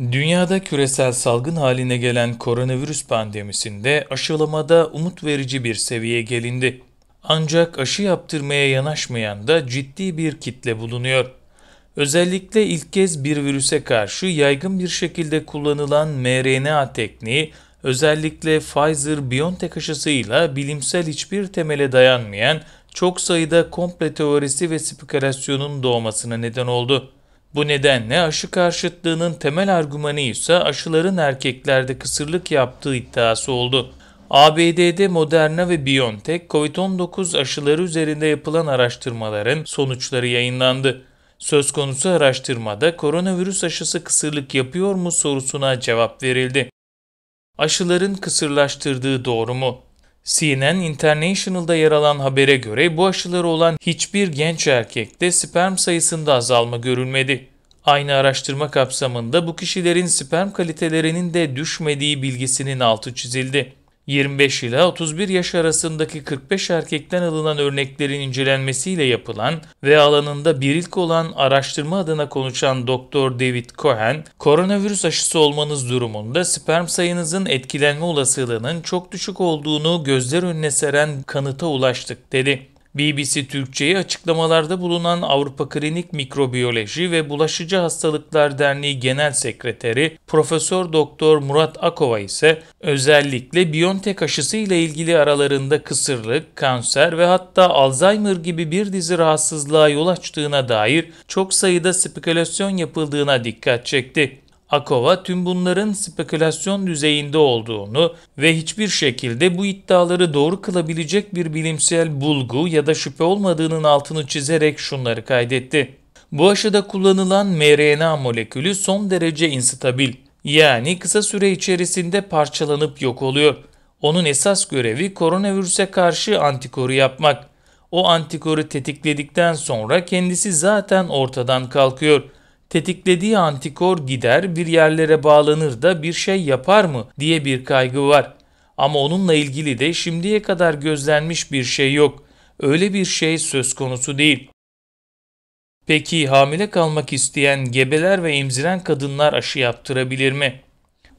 Dünyada küresel salgın haline gelen koronavirüs pandemisinde aşılamada umut verici bir seviye gelindi. Ancak aşı yaptırmaya yanaşmayan da ciddi bir kitle bulunuyor. Özellikle ilk kez bir virüse karşı yaygın bir şekilde kullanılan mRNA tekniği, özellikle Pfizer-BioNTech aşısıyla bilimsel hiçbir temele dayanmayan çok sayıda komple teorisi ve spekülasyonun doğmasına neden oldu. Bu nedenle aşı karşıtlığının temel argümanı ise aşıların erkeklerde kısırlık yaptığı iddiası oldu. ABD'de Moderna ve BioNTech COVID-19 aşıları üzerinde yapılan araştırmaların sonuçları yayınlandı. Söz konusu araştırmada koronavirüs aşısı kısırlık yapıyor mu sorusuna cevap verildi. Aşıların kısırlaştırdığı doğru mu? CNN International'da yer alan habere göre bu aşıları olan hiçbir genç erkekte sperm sayısında azalma görülmedi. Aynı araştırma kapsamında bu kişilerin sperm kalitelerinin de düşmediği bilgisinin altı çizildi. 25 ila 31 yaş arasındaki 45 erkekten alınan örneklerin incelenmesiyle yapılan ve alanında bir ilk olan araştırma adına konuşan Doktor David Cohen, koronavirüs aşısı olmanız durumunda sperm sayınızın etkilenme olasılığının çok düşük olduğunu gözler önüne seren kanıta ulaştık dedi. BBC Türkçe'ye açıklamalarda bulunan Avrupa Klinik Mikrobiyoloji ve Bulaşıcı Hastalıklar Derneği Genel Sekreteri Profesör Doktor Murat Akova ise özellikle Biontech aşısı ile ilgili aralarında kısırlık, kanser ve hatta Alzheimer gibi bir dizi rahatsızlığa yol açtığına dair çok sayıda spekülasyon yapıldığına dikkat çekti. Akova tüm bunların spekülasyon düzeyinde olduğunu ve hiçbir şekilde bu iddiaları doğru kılabilecek bir bilimsel bulgu ya da şüphe olmadığının altını çizerek şunları kaydetti. Bu aşıda kullanılan mRNA molekülü son derece instabil. Yani kısa süre içerisinde parçalanıp yok oluyor. Onun esas görevi koronavirüse karşı antikoru yapmak. O antikoru tetikledikten sonra kendisi zaten ortadan kalkıyor. Tetiklediği antikor gider, bir yerlere bağlanır da bir şey yapar mı diye bir kaygı var. Ama onunla ilgili de şimdiye kadar gözlenmiş bir şey yok. Öyle bir şey söz konusu değil. Peki hamile kalmak isteyen gebeler ve emziren kadınlar aşı yaptırabilir mi?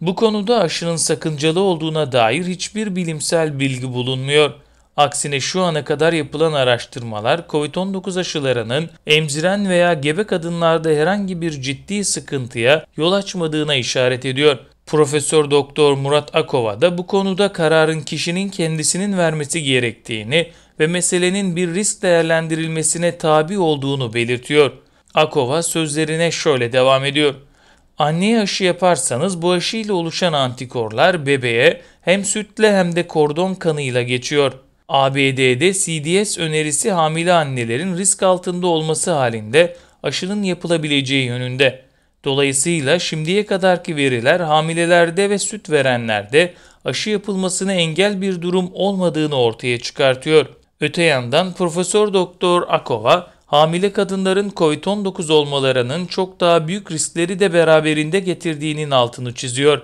Bu konuda aşının sakıncalı olduğuna dair hiçbir bilimsel bilgi bulunmuyor. Aksine şu ana kadar yapılan araştırmalar COVID-19 aşılarının emziren veya gebe kadınlarda herhangi bir ciddi sıkıntıya yol açmadığına işaret ediyor. Profesör Doktor Murat Akova da bu konuda kararın kişinin kendisinin vermesi gerektiğini ve meselenin bir risk değerlendirilmesine tabi olduğunu belirtiyor. Akova sözlerine şöyle devam ediyor. Anneye aşı yaparsanız bu aşıyla oluşan antikorlar bebeğe hem sütle hem de kordon kanıyla geçiyor. ABD'de CDS önerisi hamile annelerin risk altında olması halinde aşının yapılabileceği yönünde. Dolayısıyla şimdiye kadarki veriler hamilelerde ve süt verenlerde aşı yapılmasına engel bir durum olmadığını ortaya çıkartıyor. Öte yandan Profesör Doktor Akova hamile kadınların COVID-19 olmalarının çok daha büyük riskleri de beraberinde getirdiğinin altını çiziyor.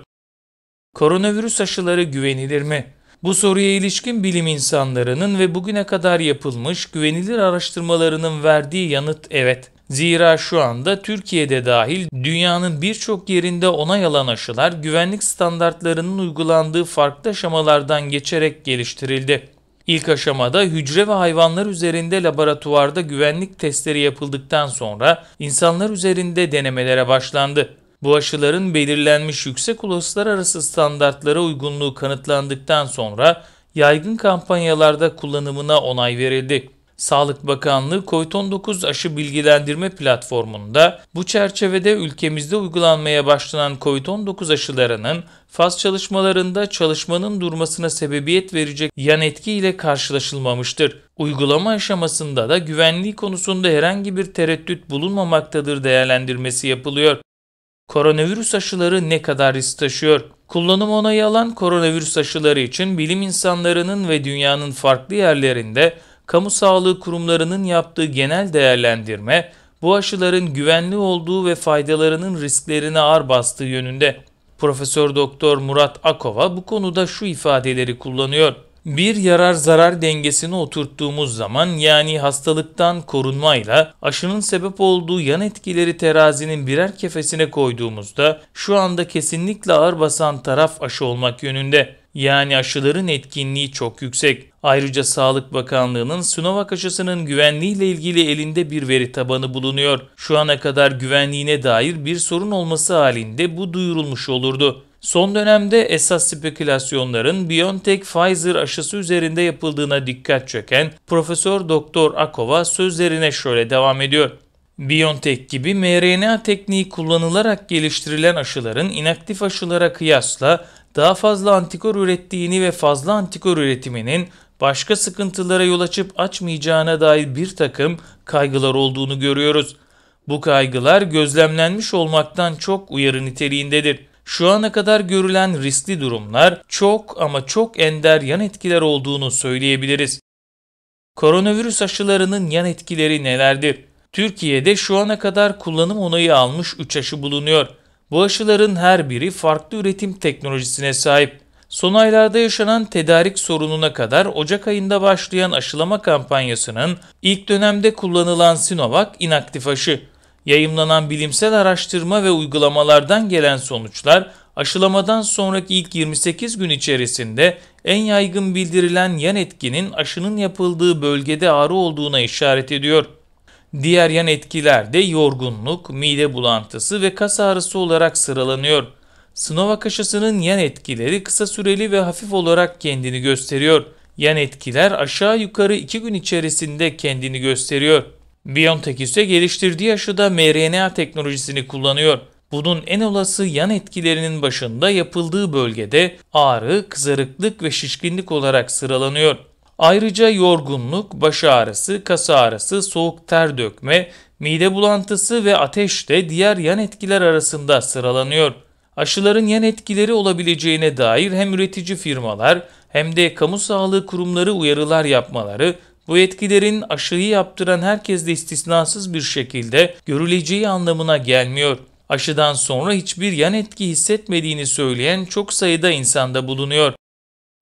Koronavirüs aşıları güvenilir mi? Bu soruya ilişkin bilim insanlarının ve bugüne kadar yapılmış güvenilir araştırmalarının verdiği yanıt evet. Zira şu anda Türkiye'de dahil dünyanın birçok yerinde ona yalan aşılar güvenlik standartlarının uygulandığı farklı aşamalardan geçerek geliştirildi. İlk aşamada hücre ve hayvanlar üzerinde laboratuvarda güvenlik testleri yapıldıktan sonra insanlar üzerinde denemelere başlandı. Bu aşıların belirlenmiş yüksek uluslararası standartlara uygunluğu kanıtlandıktan sonra yaygın kampanyalarda kullanımına onay verildi. Sağlık Bakanlığı COVID-19 aşı bilgilendirme platformunda bu çerçevede ülkemizde uygulanmaya başlanan COVID-19 aşılarının faz çalışmalarında çalışmanın durmasına sebebiyet verecek yan etki ile karşılaşılmamıştır. Uygulama aşamasında da güvenliği konusunda herhangi bir tereddüt bulunmamaktadır değerlendirmesi yapılıyor. Koronavirüs aşıları ne kadar risk taşıyor? Kullanım onayı alan koronavirüs aşıları için bilim insanlarının ve dünyanın farklı yerlerinde kamu sağlığı kurumlarının yaptığı genel değerlendirme, bu aşıların güvenli olduğu ve faydalarının risklerine ağır bastığı yönünde. Profesör Doktor Murat Akova bu konuda şu ifadeleri kullanıyor. Bir yarar zarar dengesini oturttuğumuz zaman yani hastalıktan korunmayla aşının sebep olduğu yan etkileri terazinin birer kefesine koyduğumuzda şu anda kesinlikle ağır basan taraf aşı olmak yönünde. Yani aşıların etkinliği çok yüksek. Ayrıca Sağlık Bakanlığı'nın Sinovac aşısının güvenliği ile ilgili elinde bir veri tabanı bulunuyor. Şu ana kadar güvenliğine dair bir sorun olması halinde bu duyurulmuş olurdu. Son dönemde esas spekülasyonların BioNTech Pfizer aşısı üzerinde yapıldığına dikkat çeken Profesör Doktor Akova sözlerine şöyle devam ediyor. BioNTech gibi mRNA tekniği kullanılarak geliştirilen aşıların inaktif aşılara kıyasla daha fazla antikor ürettiğini ve fazla antikor üretiminin başka sıkıntılara yol açıp açmayacağına dair bir takım kaygılar olduğunu görüyoruz. Bu kaygılar gözlemlenmiş olmaktan çok uyarı niteliğindedir. Şu ana kadar görülen riskli durumlar çok ama çok ender yan etkiler olduğunu söyleyebiliriz. Koronavirüs aşılarının yan etkileri nelerdir? Türkiye'de şu ana kadar kullanım onayı almış 3 aşı bulunuyor. Bu aşıların her biri farklı üretim teknolojisine sahip. Son aylarda yaşanan tedarik sorununa kadar Ocak ayında başlayan aşılama kampanyasının ilk dönemde kullanılan Sinovac inaktif aşı, Yayımlanan bilimsel araştırma ve uygulamalardan gelen sonuçlar aşılamadan sonraki ilk 28 gün içerisinde en yaygın bildirilen yan etkinin aşının yapıldığı bölgede ağrı olduğuna işaret ediyor. Diğer yan etkiler de yorgunluk, mide bulantısı ve kas ağrısı olarak sıralanıyor. Sinovac aşısının yan etkileri kısa süreli ve hafif olarak kendini gösteriyor. Yan etkiler aşağı yukarı 2 gün içerisinde kendini gösteriyor. BioNTech ise geliştirdiği aşıda mRNA teknolojisini kullanıyor. Bunun en olası yan etkilerinin başında yapıldığı bölgede ağrı, kızarıklık ve şişkinlik olarak sıralanıyor. Ayrıca yorgunluk, baş ağrısı, kas ağrısı, soğuk ter dökme, mide bulantısı ve ateş de diğer yan etkiler arasında sıralanıyor. Aşıların yan etkileri olabileceğine dair hem üretici firmalar hem de kamu sağlığı kurumları uyarılar yapmaları bu yetkilerin aşıyı yaptıran herkesle istisnasız bir şekilde görüleceği anlamına gelmiyor. Aşıdan sonra hiçbir yan etki hissetmediğini söyleyen çok sayıda insanda bulunuyor.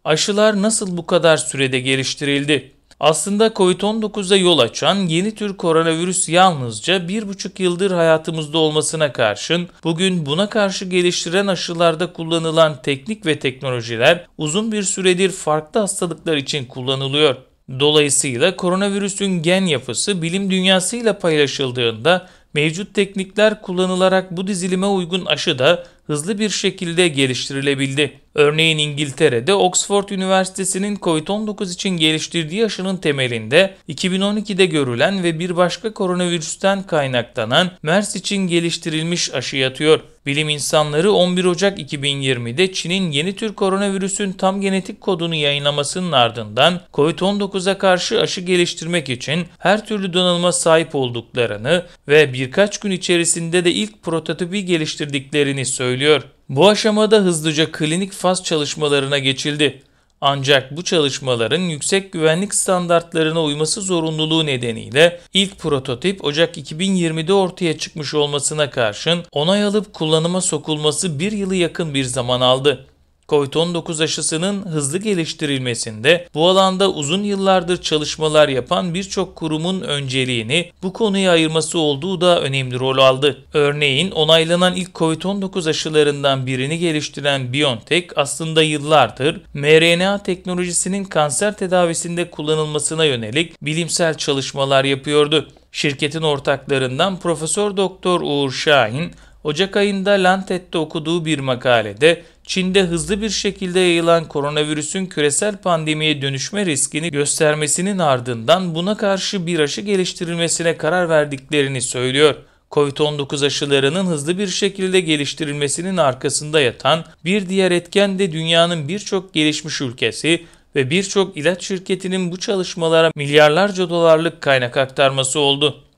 Aşılar nasıl bu kadar sürede geliştirildi? Aslında COVID-19'a yol açan yeni tür koronavirüs yalnızca 1,5 yıldır hayatımızda olmasına karşın bugün buna karşı geliştiren aşılarda kullanılan teknik ve teknolojiler uzun bir süredir farklı hastalıklar için kullanılıyor. Dolayısıyla koronavirüsün gen yapısı bilim dünyasıyla paylaşıldığında Mevcut teknikler kullanılarak bu dizilime uygun aşı da hızlı bir şekilde geliştirilebildi. Örneğin İngiltere'de Oxford Üniversitesi'nin COVID-19 için geliştirdiği aşının temelinde 2012'de görülen ve bir başka koronavirüsten kaynaklanan MERS için geliştirilmiş aşı yatıyor. Bilim insanları 11 Ocak 2020'de Çin'in yeni tür koronavirüsün tam genetik kodunu yayınlamasının ardından COVID-19'a karşı aşı geliştirmek için her türlü donanıma sahip olduklarını ve bir birkaç gün içerisinde de ilk prototipi geliştirdiklerini söylüyor. Bu aşamada hızlıca klinik faz çalışmalarına geçildi. Ancak bu çalışmaların yüksek güvenlik standartlarına uyması zorunluluğu nedeniyle ilk prototip Ocak 2020'de ortaya çıkmış olmasına karşın onay alıp kullanıma sokulması bir yılı yakın bir zaman aldı. COVID-19 aşısının hızlı geliştirilmesinde bu alanda uzun yıllardır çalışmalar yapan birçok kurumun önceliğini bu konuya ayırması olduğu da önemli rol aldı. Örneğin onaylanan ilk COVID-19 aşılarından birini geliştiren BioNTech aslında yıllardır mRNA teknolojisinin kanser tedavisinde kullanılmasına yönelik bilimsel çalışmalar yapıyordu. Şirketin ortaklarından Profesör Doktor Uğur Şahin Ocak ayında Lantet'te okuduğu bir makalede Çin'de hızlı bir şekilde yayılan koronavirüsün küresel pandemiye dönüşme riskini göstermesinin ardından buna karşı bir aşı geliştirilmesine karar verdiklerini söylüyor. Covid-19 aşılarının hızlı bir şekilde geliştirilmesinin arkasında yatan bir diğer etken de dünyanın birçok gelişmiş ülkesi ve birçok ilaç şirketinin bu çalışmalara milyarlarca dolarlık kaynak aktarması oldu.